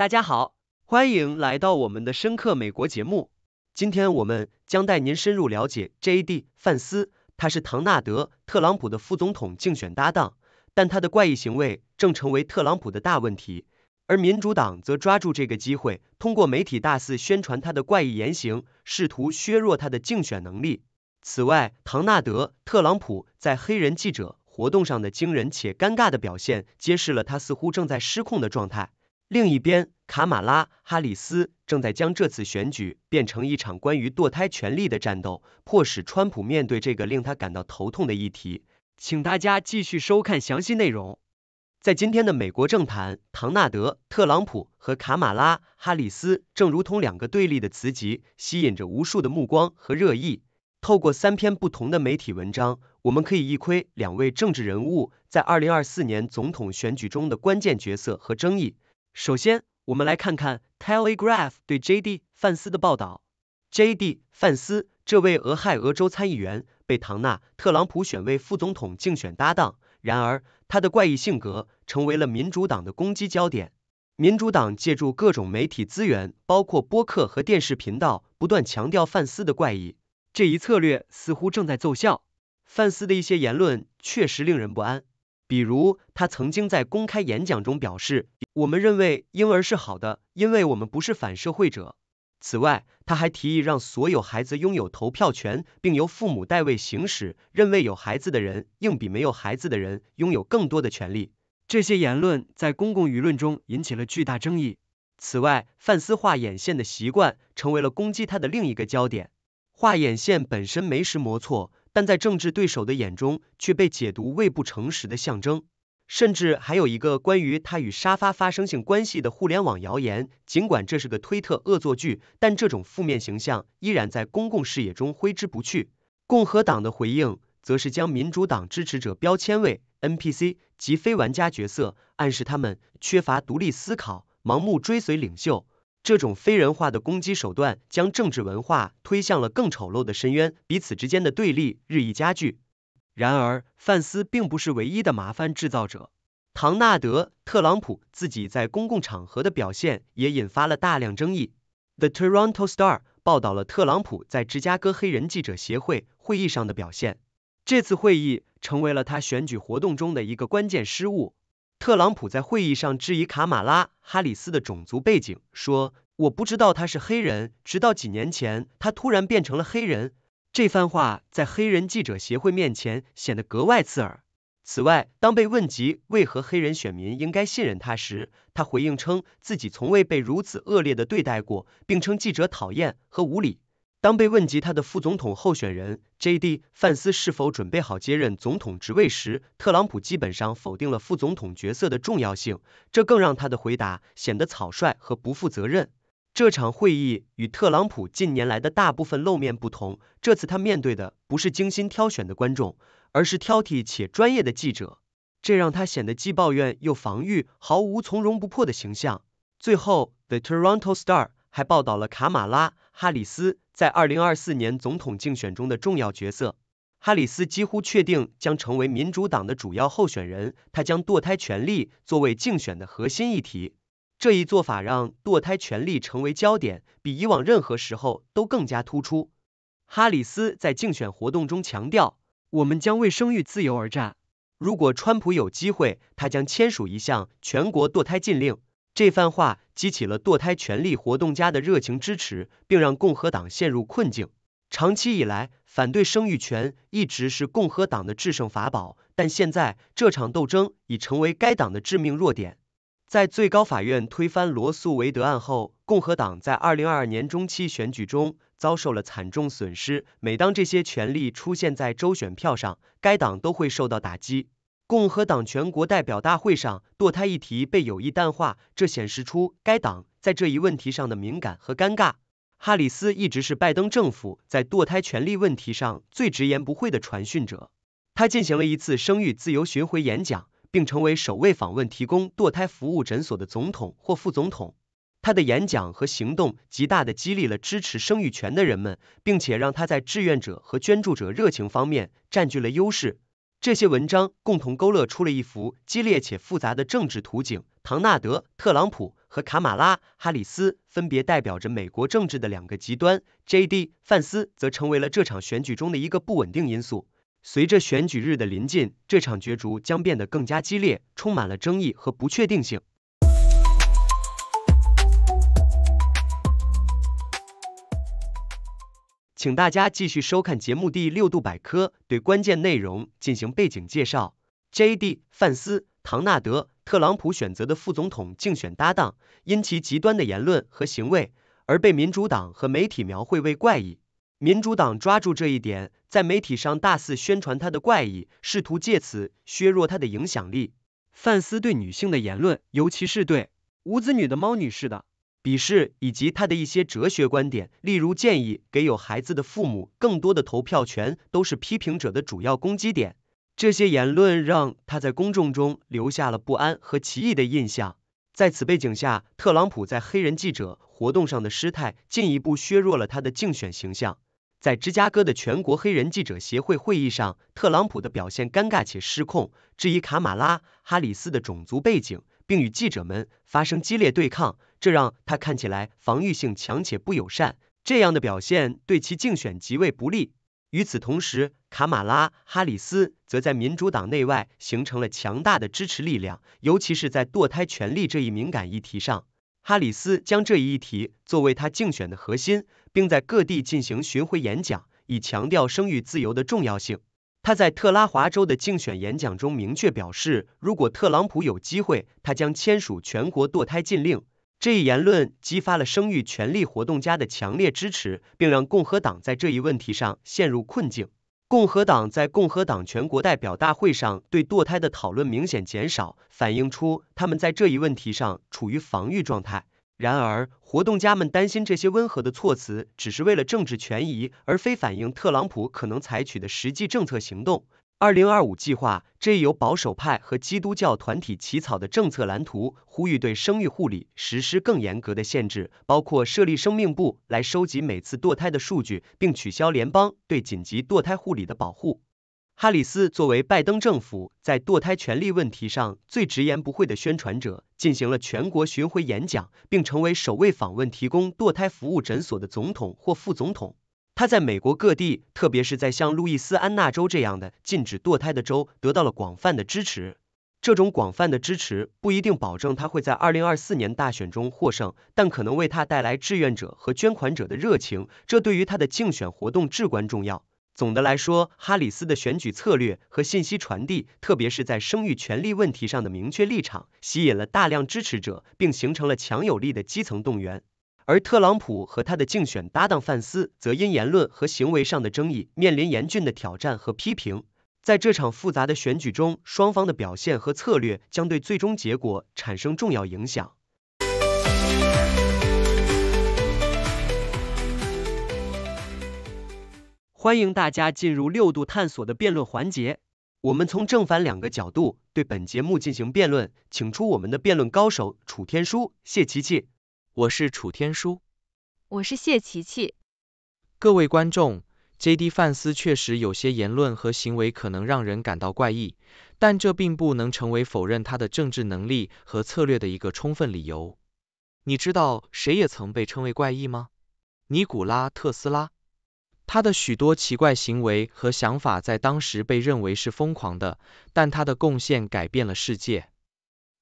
大家好，欢迎来到我们的深刻美国节目。今天我们将带您深入了解 J.D. 范斯，他是唐纳德·特朗普的副总统竞选搭档，但他的怪异行为正成为特朗普的大问题。而民主党则抓住这个机会，通过媒体大肆宣传他的怪异言行，试图削弱他的竞选能力。此外，唐纳德·特朗普在黑人记者活动上的惊人且尴尬的表现，揭示了他似乎正在失控的状态。另一边，卡马拉·哈里斯正在将这次选举变成一场关于堕胎权利的战斗，迫使川普面对这个令他感到头痛的议题。请大家继续收看详细内容。在今天的美国政坛，唐纳德·特朗普和卡马拉·哈里斯正如同两个对立的磁极，吸引着无数的目光和热议。透过三篇不同的媒体文章，我们可以一窥两位政治人物在二零二四年总统选举中的关键角色和争议。首先，我们来看看《Telegraph》对 J.D. 范斯的报道。J.D. 范斯这位俄亥俄州参议员被唐纳·特朗普选为副总统竞选搭档，然而他的怪异性格成为了民主党的攻击焦点。民主党借助各种媒体资源，包括播客和电视频道，不断强调范斯的怪异。这一策略似乎正在奏效。范斯的一些言论确实令人不安。比如，他曾经在公开演讲中表示：“我们认为婴儿是好的，因为我们不是反社会者。”此外，他还提议让所有孩子拥有投票权，并由父母代位行使，认为有孩子的人应比没有孩子的人拥有更多的权利。这些言论在公共舆论中引起了巨大争议。此外，范斯画眼线的习惯成为了攻击他的另一个焦点。画眼线本身没什么错。但在政治对手的眼中，却被解读为不诚实的象征。甚至还有一个关于他与沙发发生性关系的互联网谣言，尽管这是个推特恶作剧，但这种负面形象依然在公共视野中挥之不去。共和党的回应，则是将民主党支持者标签为 NPC 及非玩家角色，暗示他们缺乏独立思考，盲目追随领袖。这种非人化的攻击手段将政治文化推向了更丑陋的深渊，彼此之间的对立日益加剧。然而，范斯并不是唯一的麻烦制造者。唐纳德·特朗普自己在公共场合的表现也引发了大量争议。The Toronto Star 报道了特朗普在芝加哥黑人记者协会会议上的表现，这次会议成为了他选举活动中的一个关键失误。特朗普在会议上质疑卡马拉·哈里斯的种族背景，说：“我不知道他是黑人，直到几年前他突然变成了黑人。”这番话在黑人记者协会面前显得格外刺耳。此外，当被问及为何黑人选民应该信任他时，他回应称自己从未被如此恶劣的对待过，并称记者讨厌和无理。当被问及他的副总统候选人 J.D. 范斯是否准备好接任总统职位时，特朗普基本上否定了副总统角色的重要性，这更让他的回答显得草率和不负责任。这场会议与特朗普近年来的大部分露面不同，这次他面对的不是精心挑选的观众，而是挑剔且专业的记者，这让他显得既抱怨又防御，毫无从容不迫的形象。最后，The Toronto Star。还报道了卡马拉·哈里斯在二零二四年总统竞选中的重要角色。哈里斯几乎确定将成为民主党的主要候选人，他将堕胎权利作为竞选的核心议题。这一做法让堕胎权利成为焦点，比以往任何时候都更加突出。哈里斯在竞选活动中强调：“我们将为生育自由而战。”如果川普有机会，他将签署一项全国堕胎禁令。这番话激起了堕胎权利活动家的热情支持，并让共和党陷入困境。长期以来，反对生育权一直是共和党的制胜法宝，但现在这场斗争已成为该党的致命弱点。在最高法院推翻罗素韦德案后，共和党在二零二二年中期选举中遭受了惨重损失。每当这些权利出现在州选票上，该党都会受到打击。共和党全国代表大会上，堕胎议题被有意淡化，这显示出该党在这一问题上的敏感和尴尬。哈里斯一直是拜登政府在堕胎权利问题上最直言不讳的传讯者。他进行了一次生育自由巡回演讲，并成为首位访问提供堕胎服务诊所的总统或副总统。他的演讲和行动极大的激励了支持生育权的人们，并且让他在志愿者和捐助者热情方面占据了优势。这些文章共同勾勒出了一幅激烈且复杂的政治图景。唐纳德·特朗普和卡马拉·哈里斯分别代表着美国政治的两个极端，J.D. 范斯则成为了这场选举中的一个不稳定因素。随着选举日的临近，这场角逐将变得更加激烈，充满了争议和不确定性。请大家继续收看节目第六度百科，对关键内容进行背景介绍。J.D. 范斯，唐纳德·特朗普选择的副总统竞选搭档，因其极端的言论和行为而被民主党和媒体描绘为怪异。民主党抓住这一点，在媒体上大肆宣传他的怪异，试图借此削弱他的影响力。范斯对女性的言论，尤其是对无子女的猫女士的。鄙视以及他的一些哲学观点，例如建议给有孩子的父母更多的投票权，都是批评者的主要攻击点。这些言论让他在公众中留下了不安和奇异的印象。在此背景下，特朗普在黑人记者活动上的失态进一步削弱了他的竞选形象。在芝加哥的全国黑人记者协会会议上，特朗普的表现尴尬且失控，质疑卡马拉·哈里斯的种族背景。并与记者们发生激烈对抗，这让他看起来防御性强且不友善。这样的表现对其竞选极为不利。与此同时，卡马拉·哈里斯则在民主党内外形成了强大的支持力量，尤其是在堕胎权利这一敏感议题上，哈里斯将这一议题作为他竞选的核心，并在各地进行巡回演讲，以强调生育自由的重要性。他在特拉华州的竞选演讲中明确表示，如果特朗普有机会，他将签署全国堕胎禁令。这一言论激发了生育权利活动家的强烈支持，并让共和党在这一问题上陷入困境。共和党在共和党全国代表大会上对堕胎的讨论明显减少，反映出他们在这一问题上处于防御状态。然而，活动家们担心这些温和的措辞只是为了政治权益，而非反映特朗普可能采取的实际政策行动。二零二五计划，这一由保守派和基督教团体起草的政策蓝图，呼吁对生育护理实施更严格的限制，包括设立生命部来收集每次堕胎的数据，并取消联邦对紧急堕胎护理的保护。哈里斯作为拜登政府在堕胎权利问题上最直言不讳的宣传者，进行了全国巡回演讲，并成为首位访问提供堕胎服务诊所的总统或副总统。他在美国各地，特别是在像路易斯安那州这样的禁止堕胎的州，得到了广泛的支持。这种广泛的支持不一定保证他会在二零二四年大选中获胜，但可能为他带来志愿者和捐款者的热情，这对于他的竞选活动至关重要。总的来说，哈里斯的选举策略和信息传递，特别是在生育权利问题上的明确立场，吸引了大量支持者，并形成了强有力的基层动员。而特朗普和他的竞选搭档范斯则因言论和行为上的争议，面临严峻的挑战和批评。在这场复杂的选举中，双方的表现和策略将对最终结果产生重要影响。欢迎大家进入六度探索的辩论环节，我们从正反两个角度对本节目进行辩论，请出我们的辩论高手楚天舒、谢琪琪。我是楚天舒，我是谢琪琪。各位观众，JD 范斯确实有些言论和行为可能让人感到怪异，但这并不能成为否认他的政治能力和策略的一个充分理由。你知道谁也曾被称为怪异吗？尼古拉特斯拉。他的许多奇怪行为和想法在当时被认为是疯狂的，但他的贡献改变了世界。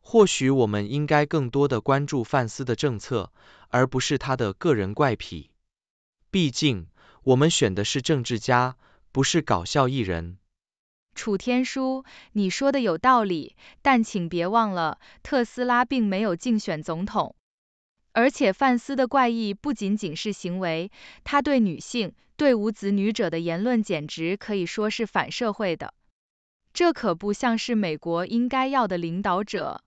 或许我们应该更多的关注范斯的政策，而不是他的个人怪癖。毕竟，我们选的是政治家，不是搞笑艺人。楚天舒，你说的有道理，但请别忘了，特斯拉并没有竞选总统。而且范斯的怪异不仅仅是行为，他对女性。对无子女者的言论简直可以说是反社会的，这可不像是美国应该要的领导者。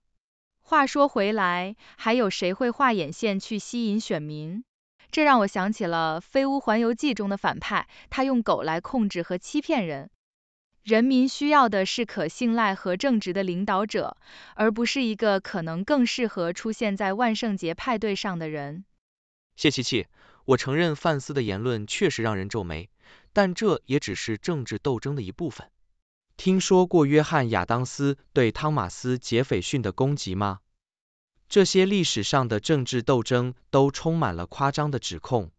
话说回来，还有谁会画眼线去吸引选民？这让我想起了《飞屋环游记》中的反派，他用狗来控制和欺骗人。人民需要的是可信赖和正直的领导者，而不是一个可能更适合出现在万圣节派对上的人。谢琪琪。我承认范斯的言论确实让人皱眉，但这也只是政治斗争的一部分。听说过约翰·亚当斯对汤马斯·杰斐逊的攻击吗？这些历史上的政治斗争都充满了夸张的指控。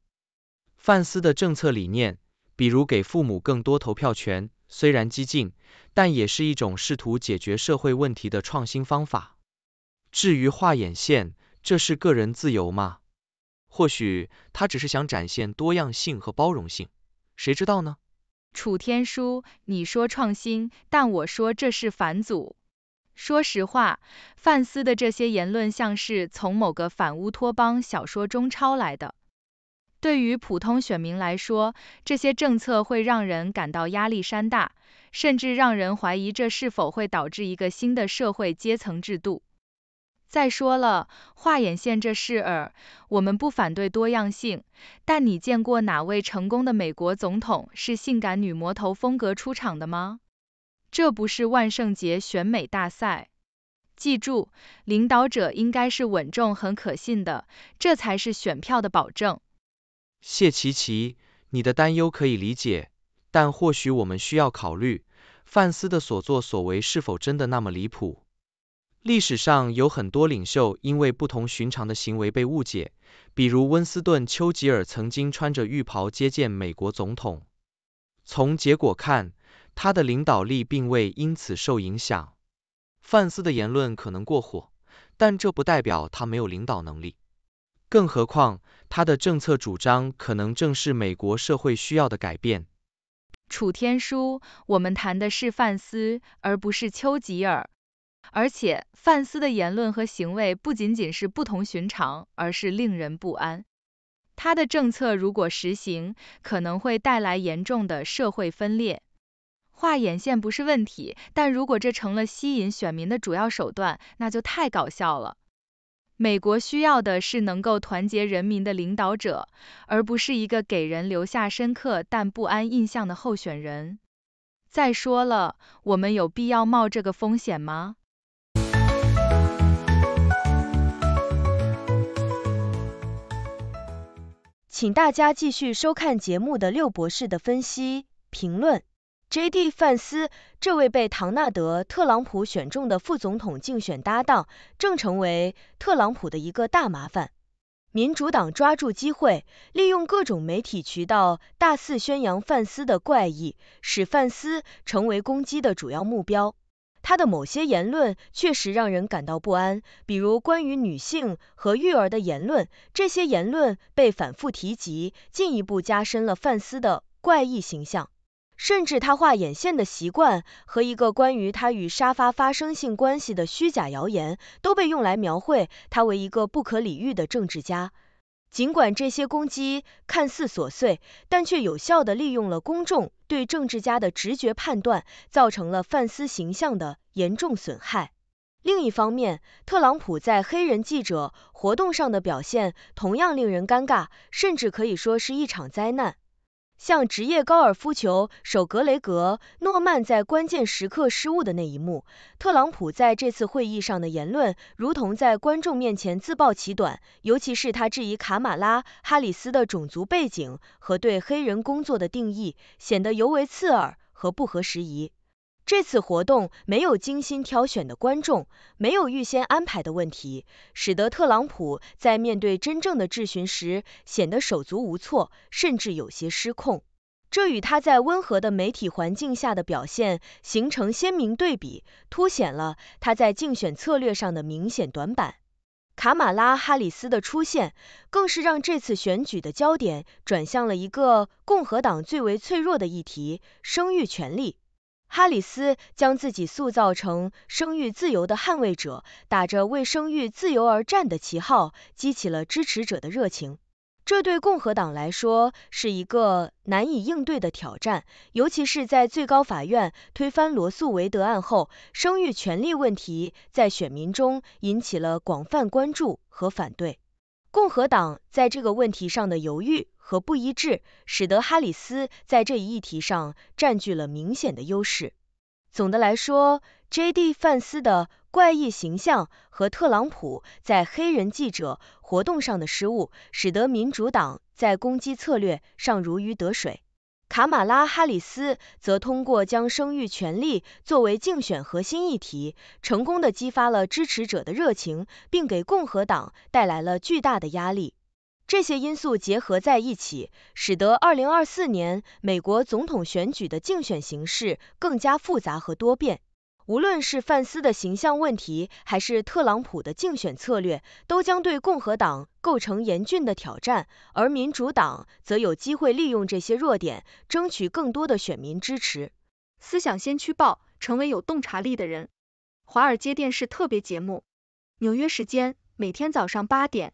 范斯的政策理念，比如给父母更多投票权，虽然激进，但也是一种试图解决社会问题的创新方法。至于画眼线，这是个人自由吗？或许他只是想展现多样性和包容性，谁知道呢？楚天舒，你说创新，但我说这是反祖。说实话，范斯的这些言论像是从某个反乌托邦小说中抄来的。对于普通选民来说，这些政策会让人感到压力山大，甚至让人怀疑这是否会导致一个新的社会阶层制度。再说了，画眼线这事儿，我们不反对多样性。但你见过哪位成功的美国总统是性感女魔头风格出场的吗？这不是万圣节选美大赛。记住，领导者应该是稳重、很可信的，这才是选票的保证。谢奇奇，你的担忧可以理解，但或许我们需要考虑，范斯的所作所为是否真的那么离谱。历史上有很多领袖因为不同寻常的行为被误解，比如温斯顿·丘吉尔曾经穿着浴袍接见美国总统。从结果看，他的领导力并未因此受影响。范斯的言论可能过火，但这不代表他没有领导能力。更何况，他的政策主张可能正是美国社会需要的改变。楚天舒，我们谈的是范斯，而不是丘吉尔。而且，范斯的言论和行为不仅仅是不同寻常，而是令人不安。他的政策如果实行，可能会带来严重的社会分裂。画眼线不是问题，但如果这成了吸引选民的主要手段，那就太搞笑了。美国需要的是能够团结人民的领导者，而不是一个给人留下深刻但不安印象的候选人。再说了，我们有必要冒这个风险吗？请大家继续收看节目的六博士的分析评论。J.D. 范斯这位被唐纳德·特朗普选中的副总统竞选搭档，正成为特朗普的一个大麻烦。民主党抓住机会，利用各种媒体渠道大肆宣扬范斯的怪异，使范斯成为攻击的主要目标。他的某些言论确实让人感到不安，比如关于女性和育儿的言论。这些言论被反复提及，进一步加深了范斯的怪异形象。甚至他画眼线的习惯和一个关于他与沙发发生性关系的虚假谣言，都被用来描绘他为一个不可理喻的政治家。尽管这些攻击看似琐碎，但却有效地利用了公众对政治家的直觉判断，造成了范斯形象的严重损害。另一方面，特朗普在黑人记者活动上的表现同样令人尴尬，甚至可以说是一场灾难。像职业高尔夫球手格雷格·诺曼在关键时刻失误的那一幕，特朗普在这次会议上的言论如同在观众面前自曝其短，尤其是他质疑卡马拉·哈里斯的种族背景和对黑人工作的定义，显得尤为刺耳和不合时宜。这次活动没有精心挑选的观众，没有预先安排的问题，使得特朗普在面对真正的质询时显得手足无措，甚至有些失控。这与他在温和的媒体环境下的表现形成鲜明对比，凸显了他在竞选策略上的明显短板。卡马拉·哈里斯的出现，更是让这次选举的焦点转向了一个共和党最为脆弱的议题——生育权利。哈里斯将自己塑造成生育自由的捍卫者，打着为生育自由而战的旗号，激起了支持者的热情。这对共和党来说是一个难以应对的挑战，尤其是在最高法院推翻罗素韦德案后，生育权利问题在选民中引起了广泛关注和反对。共和党在这个问题上的犹豫。和不一致，使得哈里斯在这一议题上占据了明显的优势。总的来说，J.D. 范斯的怪异形象和特朗普在黑人记者活动上的失误，使得民主党在攻击策略上如鱼得水。卡马拉哈里斯则通过将生育权利作为竞选核心议题，成功的激发了支持者的热情，并给共和党带来了巨大的压力。这些因素结合在一起，使得2024年美国总统选举的竞选形势更加复杂和多变。无论是范斯的形象问题，还是特朗普的竞选策略，都将对共和党构成严峻的挑战，而民主党则有机会利用这些弱点，争取更多的选民支持。思想先驱报，成为有洞察力的人。华尔街电视特别节目，纽约时间每天早上八点。